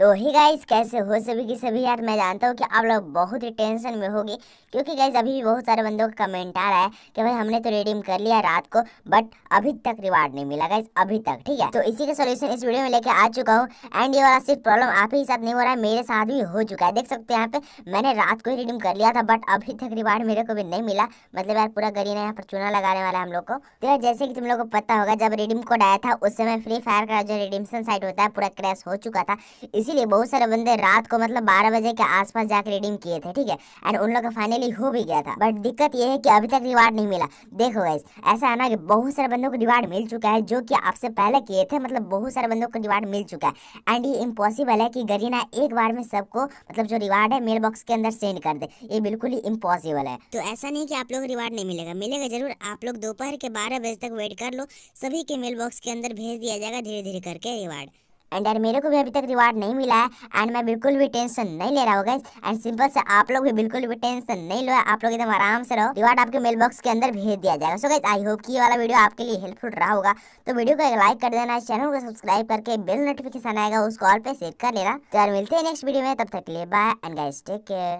तो ही गाइज कैसे हो सभी की सभी यार मैं जानता हूँ कि आप लोग बहुत ही टेंशन में होगी क्योंकि गाइज़ अभी भी बहुत सारे बंदों का कमेंट आ रहा है कि भाई हमने तो रिडीम कर लिया रात को बट अभी तक रिवार्ड नहीं मिला गाइज अभी तक ठीक है तो इसी का सोल्यूशन इस वीडियो में लेके आ चुका हूँ एंड ये वाला सिर्फ प्रॉब्लम आप ही साथ नहीं हो रहा है मेरे साथ भी हो चुका है देख सकते हैं यहाँ पे मैंने रात को ही रिडीम कर लिया था बट अभी तक रिवार्ड मेरे को भी नहीं मिला मतलब यार पूरा गरीना यहाँ पर चूना लगाने वाला हम लोग को तो यार जैसे कि तुम लोग को पता होगा जब रिडीम कोड आया था उस समय फ्री फायर का जो रिडीमसन साइट होता है पूरा क्रैश हो चुका था इस इसीलिए बहुत सारे बंदे रात को मतलब बारह बजे के आसपास जाकर रिडीम किए थे ठीक है एंड उन लोग का फाइनली हो भी गया था बट दिक्कत यह है कि अभी तक रिवार्ड नहीं मिला देखो गाइज ऐसा है ना कि बहुत सारे बंदों को रिवार्ड मिल चुका है जो कि आपसे पहले किए थे मतलब बहुत सारे बंदों को रिवार्ड मिल चुका है एंड ये इम्पॉसिबल है कि गरीना एक बार में सबको मतलब जो रिवार्ड है मेल बॉक्स के अंदर सेंड कर दे ये बिल्कुल ही इम्पॉसिबल है तो ऐसा नहीं कि आप लोग रिवार्ड नहीं मिलेगा मिलेगा जरूर आप लोग दोपहर के बारह बजे तक वेट कर लो सभी के मेल बॉक्स के अंदर भेज दिया जाएगा धीरे धीरे करके रिवार्ड एंड यार मेरे को भी अभी तक रिवार्ड नहीं मिला है एंड मैं बिल्कुल भी टेंशन नहीं ले रहा हूँ गैस एंड सिंपल से आप लोग भी बिल्कुल भी टेंशन नहीं लो आप लोग एकदम आराम से रहो रिवार्ड आपके मेल बॉक्स के अंदर भेज दिया जाएगा सो गैस आई होप कि ये वाला वीडियो आपके लिए हेल्पफुल रहा होगा तो वीडियो को एक लाइक कर देना चैनल को सब्सक्राइब करके बेल नोटिफिकेशन आएगा उसको कॉल पे सेट कर लेना तो यार मिलते हैं नेक्स्ट वीडियो में तब तक ले bye and guys take care